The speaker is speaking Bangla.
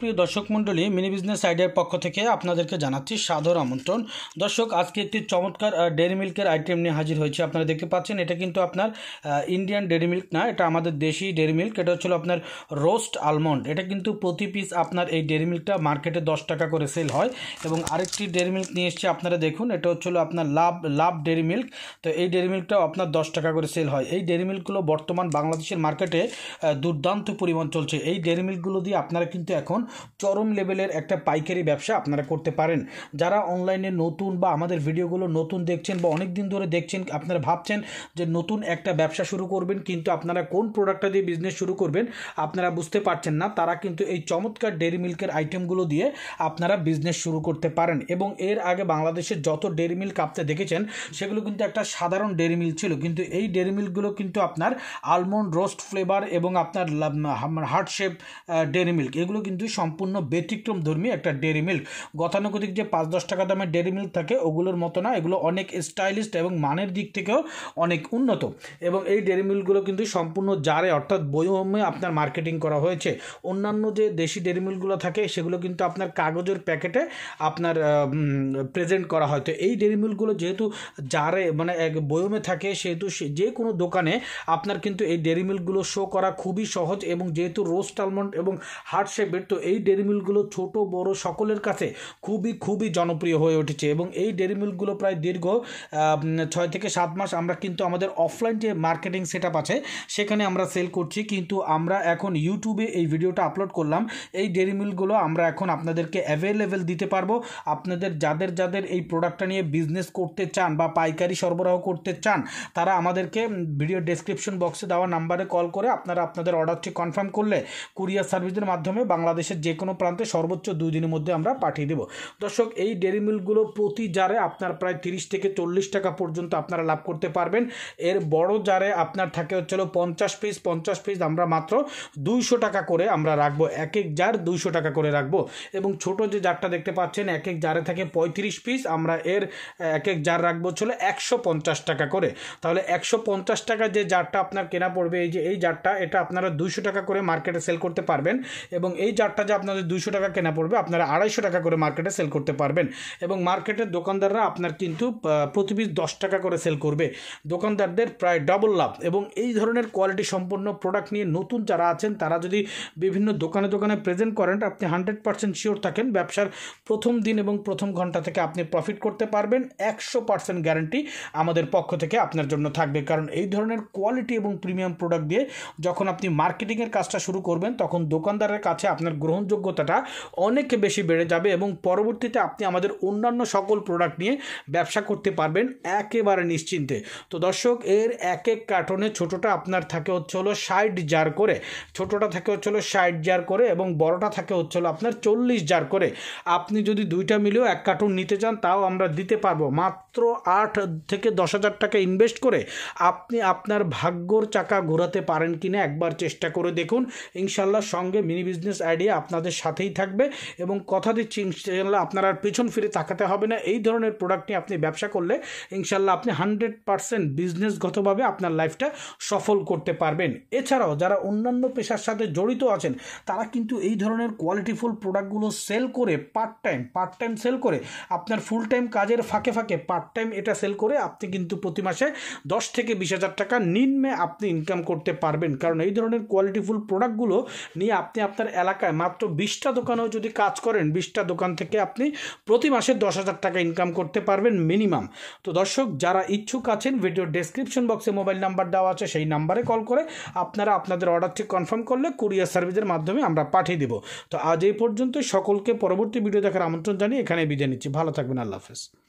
প্রিয় দর্শক মণ্ডলী মিনি বিজনেস আইডিয়ার পক্ষ থেকে আপনাদেরকে জানাচ্ছি সাদর আমন্ত্রণ দর্শক আজকে একটি চমৎকার ডেরি মিল্কের আইটেম নিয়ে হাজির হয়েছে আপনারা দেখতে পাচ্ছেন এটা কিন্তু আপনার ইন্ডিয়ান ডেরি মিল্ক না এটা আমাদের দেশি ডেরি মিল্ক এটা হচ্ছিল আপনার রোস্ট আলমন্ড এটা কিন্তু প্রতি পিস আপনার এই ডেরি মিল্কটা মার্কেটে দশ টাকা করে সেল হয় এবং আরেকটি ডেরি মিল্ক নিয়ে এসছে আপনারা দেখুন এটা হচ্ছিল আপনার লাভ লাভ ডেরি মিল্ক তো এই ডেরি মিল্কটাও আপনার দশ টাকা করে সেল হয় এই ডেরি মিল্কগুলো বর্তমান বাংলাদেশের মার্কেটে দুর্দান্ত পরিমাণ চলছে এই ডেরি মিল্কগুলো দিয়ে আপনারা কিন্তু এখন চরম লেভেলের একটা পাইকারি ব্যবসা আপনারা করতে পারেন যারা অনলাইনে নতুন বা আমাদের ভিডিওগুলো নতুন দেখছেন বা অনেক দিন ধরে দেখছেন আপনারা ভাবছেন যে নতুন একটা ব্যবসা শুরু করবেন কিন্তু আপনারা কোন প্রোডাক্টটা দিয়ে বিজনেস শুরু করবেন আপনারা বুঝতে পারছেন না তারা কিন্তু এই চমৎকার ডেরি মিল্কের আইটেমগুলো দিয়ে আপনারা বিজনেস শুরু করতে পারেন এবং এর আগে বাংলাদেশের যত ডেরি মিল্ক আপনি দেখেছেন সেগুলো কিন্তু একটা সাধারণ ডেরি মিল্ক ছিল কিন্তু এই ডেরি মিল্কগুলো কিন্তু আপনার আলমন্ড রোস্ট ফ্লেভার এবং আপনার হার্ট শেপ ডেরি মিল্ক এগুলো কিন্তু সম্পূর্ণ ব্যতিক্রম ধর্মী একটা ডেরি মিল্ক গতানুগতিক যে পাঁচ দশ টাকা দামের ডেরি মিল্ক থাকে ওগুলোর মতো না এগুলো অনেক স্টাইলিস্ট এবং মানের দিক থেকেও অনেক উন্নত এবং এই ডেরি মিল্কগুলো কিন্তু সম্পূর্ণ জারে অর্থাৎ বইমে আপনার মার্কেটিং করা হয়েছে অন্যান্য যে দেশি ডেরি মিল্কগুলো থাকে সেগুলো কিন্তু আপনার কাগজের প্যাকেটে আপনার প্রেজেন্ট করা হয় তো এই ডেরি মিল্কগুলো যেহেতু জারে মানে এক বয়মে থাকে সেহেতু যে কোনো দোকানে আপনার কিন্তু এই ডেরি মিল্কগুলো শো করা খুবই সহজ এবং যেহেতু রোস্ট আলমন্ড এবং হার্ট শেপের তো এই ডেরি মিলগুলো ছোট বড় সকলের কাছে খুবই খুবই জনপ্রিয় হয়ে উঠেছে এবং এই ডেরি মিলগুলো প্রায় দীর্ঘ ছয় থেকে সাত মাস আমরা কিন্তু আমাদের অফলাইন যে মার্কেটিং সেট আছে সেখানে আমরা সেল করছি কিন্তু আমরা এখন ইউটিউবে এই ভিডিওটা আপলোড করলাম এই ডেরি মিলগুলো আমরা এখন আপনাদেরকে অ্যাভেলেবেল দিতে পারবো আপনাদের যাদের যাদের এই প্রোডাক্টটা নিয়ে বিজনেস করতে চান বা পাইকারি সরবরাহ করতে চান তারা আমাদেরকে ভিডিও ডেসক্রিপশন বক্সে দেওয়া নাম্বারে কল করে আপনারা আপনাদের অর্ডারটি কনফার্ম করলে কুরিয়ার সার্ভিসের মাধ্যমে বাংলাদেশে দেশের যে কোনো প্রান্তে সর্বোচ্চ দুই দিনের মধ্যে আমরা পাঠিয়ে দেব দর্শক এই ডেরি মিল্কগুলো প্রতি জারে আপনার প্রায় তিরিশ থেকে চল্লিশ টাকা পর্যন্ত আপনারা লাভ করতে পারবেন এর বড় জারে আপনার থাকে হচ্ছিল পঞ্চাশ পিস পঞ্চাশ পিস আমরা মাত্র দুইশো টাকা করে আমরা রাখবো এক এক জার দুইশো টাকা করে রাখবো এবং ছোট যে জারটা দেখতে পাচ্ছেন এক এক জারে থাকে পঁয়ত্রিশ পিস আমরা এর এক এক জার রাখবো ছিল একশো পঞ্চাশ টাকা করে তাহলে একশো পঞ্চাশ টাকা যে জারটা আপনার কেনা পড়বে এই যে এই জারটা এটা আপনারা দুইশো টাকা করে মার্কেটে সেল করতে পারবেন এবং এই জারটা যে আপনাদের দুশো টাকা কেনা পড়বে আপনারা আড়াইশো টাকা করে মার্কেটে সেল করতে পারবেন এবং মার্কেটের দোকানদাররা আপনার কিন্তু প্রতি দশ টাকা করে সেল করবে দোকানদারদের প্রায় ডবল লাভ এবং এই ধরনের কোয়ালিটি সম্পন্ন প্রোডাক্ট নিয়ে নতুন যারা আছেন তারা যদি বিভিন্ন দোকানে দোকানে প্রেজেন্ট করেন আপনি হান্ড্রেড পার্সেন্ট শিওর থাকেন ব্যবসার প্রথম দিন এবং প্রথম ঘন্টা থেকে আপনি প্রফিট করতে পারবেন একশো পার্সেন্ট গ্যারান্টি আমাদের পক্ষ থেকে আপনার জন্য থাকবে কারণ এই ধরনের কোয়ালিটি এবং প্রিমিয়াম প্রোডাক্ট দিয়ে যখন আপনি মার্কেটিংয়ের কাজটা শুরু করবেন তখন দোকানদারের কাছে আপনার গ্রহণ গ্রহণযোগ্যতাটা অনেক বেশি বেড়ে যাবে এবং পরবর্তীতে আপনি আমাদের অন্যান্য সকল প্রোডাক্ট নিয়ে ব্যবসা করতে পারবেন একেবারে নিশ্চিন্তে তো দর্শক এর এক এক কার্টনে ছোটোটা আপনার থাকে হচ্ছে হলো ষাট জার করে ছোটোটা থাকে হচ্ছে হলো ষাট জার করে এবং বড়টা থাকে হচ্ছে হলো আপনার চল্লিশ জার করে আপনি যদি দুইটা মিলেও এক কার্টুন নিতে চান তাও আমরা দিতে পারবো মাত্র আট থেকে দশ হাজার টাকা ইনভেস্ট করে আপনি আপনার ভাগ্যর চাকা ঘোরাতে পারেন কিনা একবার চেষ্টা করে দেখুন ইনশাল্লাহ সঙ্গে মিনি বিজনেস আইডিয়া আপনাদের সাথেই থাকবে এবং কথা দিচ্ছি ইনশাল্লাহ আপনার আর পিছন ফিরে তাকাতে হবে না এই ধরনের প্রোডাক্ট নিয়ে আপনি ব্যবসা করলে ইনশাল্লাহ আপনি হান্ড্রেড পারসেন্ট বিজনেসগতভাবে আপনার লাইফটা সফল করতে পারবেন এছাড়াও যারা অন্যান্য পেশার সাথে জড়িত আছেন তারা কিন্তু এই ধরনের কোয়ালিটিফুল প্রোডাক্টগুলো সেল করে part time part time sell করে আপনার ফুল টাইম কাজের ফাঁকে ফাঁকে পার্ট টাইম এটা সেল করে আপনি কিন্তু প্রতি মাসে দশ থেকে বিশ হাজার টাকা নিম্নে আপনি ইনকাম করতে পারবেন কারণ এই ধরনের কোয়ালিটিফুল প্রোডাক্টগুলো নিয়ে আপনি আপনার এলাকায় মাত্র বিশটা দোকানেও যদি কাজ করেন বিশটা দোকান থেকে আপনি প্রতি মাসে দশ হাজার টাকা ইনকাম করতে পারবেন মিনিমাম তো দর্শক যারা ইচ্ছুক আছেন ভিডিওর ডিসক্রিপশন বক্সে মোবাইল নাম্বার দেওয়া আছে সেই নাম্বারে কল করে আপনারা আপনাদের অর্ডারটি কনফার্ম করলে কুরিয়ার সার্ভিসের মাধ্যমে আমরা পাঠিয়ে দেবো তো আজ এই পর্যন্ত সকলকে পরবর্তী ভিডিও দেখার আমন্ত্রণ জানিয়ে এখানে বিদায় নিচ্ছি ভালো থাকবেন আল্লাহ হাফেজ